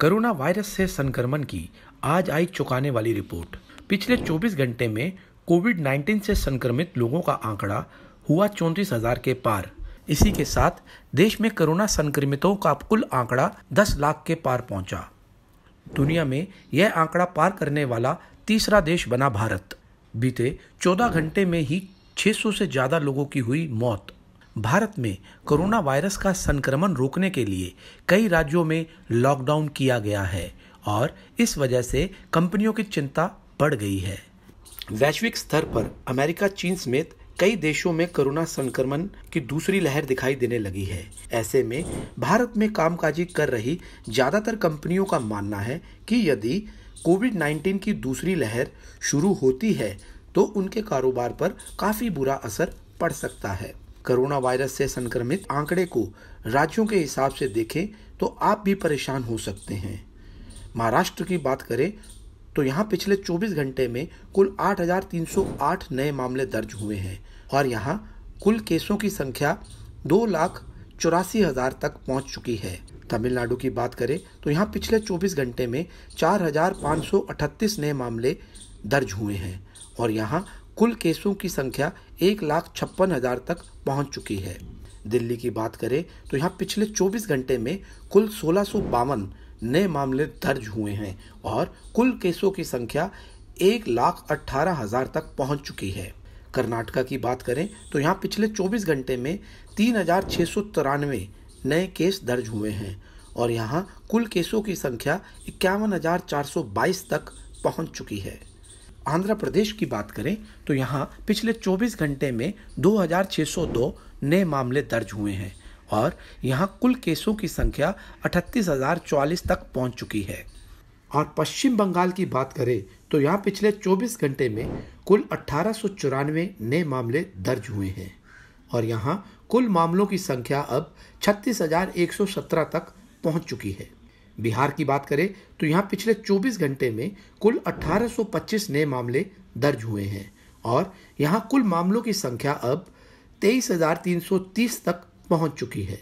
corona virus से संक्रमण की आज आई चुकाने वाली रिपोर्ट पिछले 24 घंटे में कोविड 19 से संक्रमित लोगों का आंकड़ा हुआ चौतीस हजार के पार इसी के साथ देश में कोरोना संक्रमितों का कुल आंकड़ा दस लाख के पार पहुंचा दुनिया में यह आंकड़ा पार करने वाला तीसरा देश बना भारत बीते 14 घंटे में ही 600 से ज़्यादा लोगों की हुई मौत भारत में कोरोना वायरस का संक्रमण रोकने के लिए कई राज्यों में लॉकडाउन किया गया है और इस वजह से कंपनियों की चिंता बढ़ गई है वैश्विक स्तर पर अमेरिका चीन समेत कई देशों में कोरोना संक्रमण की दूसरी लहर दिखाई देने लगी है ऐसे में भारत में कामकाजी कर रही ज़्यादातर कंपनियों का मानना है कि यदि कोविड 19 की दूसरी लहर शुरू होती है तो उनके कारोबार पर काफ़ी बुरा असर पड़ सकता है कोरोना वायरस से संक्रमित आंकड़े को राज्यों के हिसाब से देखें तो आप भी परेशान हो सकते हैं महाराष्ट्र की बात करें तो यहाँ पिछले 24 घंटे में कुल 8,308 नए मामले दर्ज हुए हैं और यहाँ कुल केसों की संख्या दो लाख चौरासी हजार तक पहुँच चुकी है तमिलनाडु की बात करें तो यहाँ पिछले 24 घंटे में 4,538 नए मामले दर्ज हुए हैं और यहाँ कुल केसों की संख्या एक लाख छप्पन हजार तक पहुंच चुकी है दिल्ली की बात करें तो यहाँ पिछले 24 घंटे में कुल सोलह नए मामले दर्ज हुए हैं और कुल केसों की संख्या एक लाख अट्ठारह हजार तक पहुंच चुकी है कर्नाटका की बात करें तो यहाँ पिछले 24 घंटे में तीन हजार छः सौ तिरानवे नए केस दर्ज हुए हैं और यहाँ कुल केसों की संख्या इक्यावन हजार चार सौ बाईस तक पहुंच चुकी है आंध्र प्रदेश की बात करें तो यहाँ पिछले 24 घंटे में 2,602 नए मामले दर्ज हुए हैं और यहाँ कुल केसों की संख्या अठतीस तक पहुँच चुकी है और पश्चिम बंगाल की बात करें तो यहाँ पिछले 24 घंटे में कुल अट्ठारह नए मामले दर्ज हुए हैं और यहाँ कुल मामलों की संख्या अब छत्तीस तक पहुँच चुकी है बिहार की बात करें तो यहाँ पिछले 24 घंटे में कुल 1825 नए मामले दर्ज हुए हैं और यहाँ कुल मामलों की संख्या अब 23,330 तक पहुँच चुकी है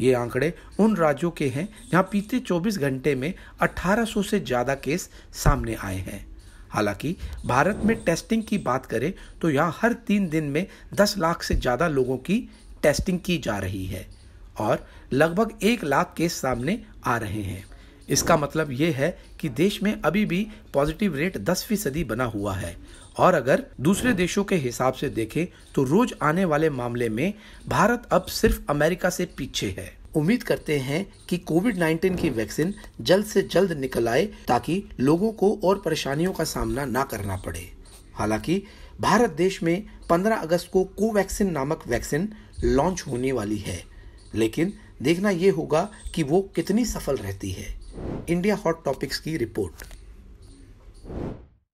ये आंकड़े उन राज्यों के हैं जहाँ बीते 24 घंटे में 1800 से ज़्यादा केस सामने आए हैं हालांकि भारत में टेस्टिंग की बात करें तो यहाँ हर तीन दिन में 10 लाख से ज़्यादा लोगों की टेस्टिंग की जा रही है और लगभग एक लाख केस सामने आ रहे हैं इसका मतलब ये है कि देश में अभी भी पॉजिटिव रेट दस फीसदी बना हुआ है और अगर दूसरे देशों के हिसाब से देखें तो रोज आने वाले मामले में भारत अब सिर्फ अमेरिका से पीछे है उम्मीद करते हैं कि कोविड 19 की वैक्सीन जल्द से जल्द निकल आए ताकि लोगों को और परेशानियों का सामना ना करना पड़े हालांकि भारत देश में 15 अगस्त को कोवैक्सीन नामक वैक्सीन लॉन्च होने वाली है लेकिन देखना ये होगा कि वो कितनी सफल रहती है इंडिया हॉट टॉपिक्स की रिपोर्ट